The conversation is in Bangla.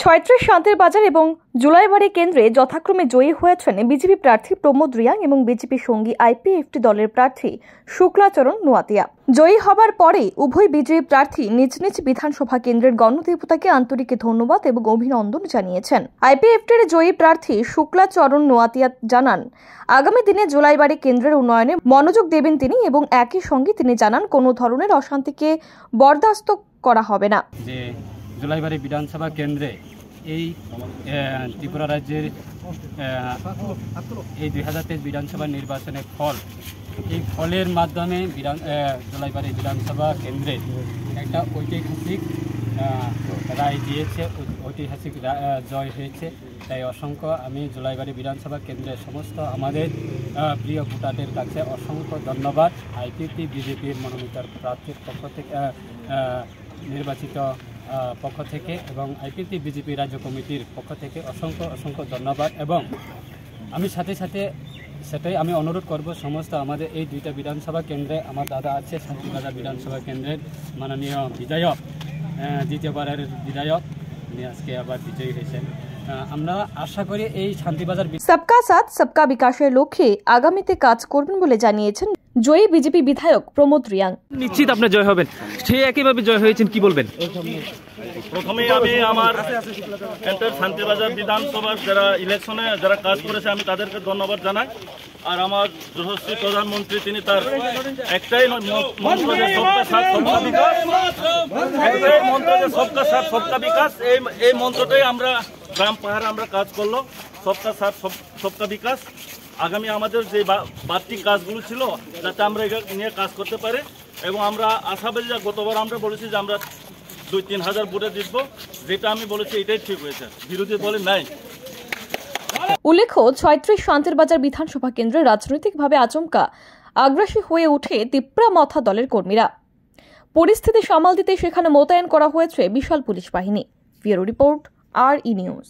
ছয়ত্রিশ শান্তির বাজার এবং জুলাইবাড়ি কেন্দ্রে যথাক্রমে জয়ী হয়েছেন বিজেপি প্রার্থী প্রমোদ রিয়াং এবং বিজেপি সঙ্গী আইপিএফটি দলের প্রার্থী শুক্লাচরণ নোয়াতিয়া জয়ী হবার পরে উভয় বিজেপি প্রার্থী নিজ নিজ বিধানসভা কেন্দ্রের গণদেবতাকে আন্তরিক ধন্যবাদ এবং অভিনন্দন জানিয়েছেন আইপিএফটির জয়ী প্রার্থী শুক্লাচরণ নোয়াতিয়া জানান আগামী দিনে জুলাইবাড়ি কেন্দ্রের উন্নয়নে মনোযোগ দেবেন তিনি এবং একই সঙ্গে তিনি জানান কোনো ধরনের অশান্তিকে বরদাস্ত করা হবে না জুলাইবাড়ি বিধানসভা কেন্দ্রে এই ত্রিপুরা রাজ্যের এই দুই হাজার তেইশ বিধানসভা নির্বাচনের ফল এই ফলের মাধ্যমে বিধান জুলাইবাড়ি বিধানসভা কেন্দ্রে একটা ঐতিহাসিক রায় দিয়েছে ঐতিহাসিক জয় হয়েছে তাই অসংখ্য আমি জুলাইবাড়ি বিধানসভা কেন্দ্রের সমস্ত আমাদের প্রিয় ভোটারদের কাছে অসংখ্য ধন্যবাদ আইপিপি বিজেপির মনোনীত প্রার্থীর পক্ষ থেকে নির্বাচিত পক্ষ থেকে এবং আইপিটি বিজেপি রাজ্য কমিটির পক্ষ থেকে অসংখ্য অসংখ্য ধন্যবাদ এবং আমি সাথে সাথে সেটাই আমি অনুরোধ করব সমস্ত আমাদের এই দুইটা বিধানসভা কেন্দ্রে আমার দাদা আছে শান্তিবাজার বিধানসভা কেন্দ্রের মাননীয় বিধায়ক দ্বিতীয়বারের বিধায়ক আজকে আবার বিজয়ী হয়েছেন আমরা আশা করি এই শান্তিবাজার সবকা সাথ সবকা বিকাশের লক্ষ্যে আগামীতে কাজ করবেন বলে জানিয়েছেন জয়ী বিজেপি বিধায়ক প্রমোদ রিয়াং নিশ্চিত আপনি জয় হবেন সেই একইভাবে জয় হয়েছেন কি বলবেন প্রথমে আমি আমার সেন্টার শান্তিবাজার বিধানসভার যারা ইলেকশনে যারা কাজ করেছে আমি তাদেরকে ধন্যবাদ জানাই আর আমার যশস্বী প্রধানমন্ত্রী তিনি তার একটাই মন্ত্র সবকা সাথ সবকা বিকাশ এই এই মন্ত্রটাই আমরা গ্রাম পাহাড়ে আমরা কাজ করলো সবকা সাথ সবকা বিকাশ আগামী আমাদের যে বাড়তি কাজগুলো ছিল যাতে আমরা নিয়ে কাজ করতে পারি এবং আমরা আশাবাদী যা গতবার আমরা বলেছি যে আমরা দুই তিন হাজার ভোটে জিতবো যেটা আমি বলেছি এটাই ঠিক হয়েছে বিরোধী বলে নাই উল্লেখ্য ছয়ত্রিশ শান্তির বাজার বিধানসভা কেন্দ্রে রাজনৈতিকভাবে আচমকা আগ্রাসী হয়ে উঠে তিপ্রা মথা দলের কর্মীরা পরিস্থিতি সামাল দিতে সেখানে মোতায়েন করা হয়েছে বিশাল পুলিশ বাহিনী রিপোর্ট আর ই নিউজ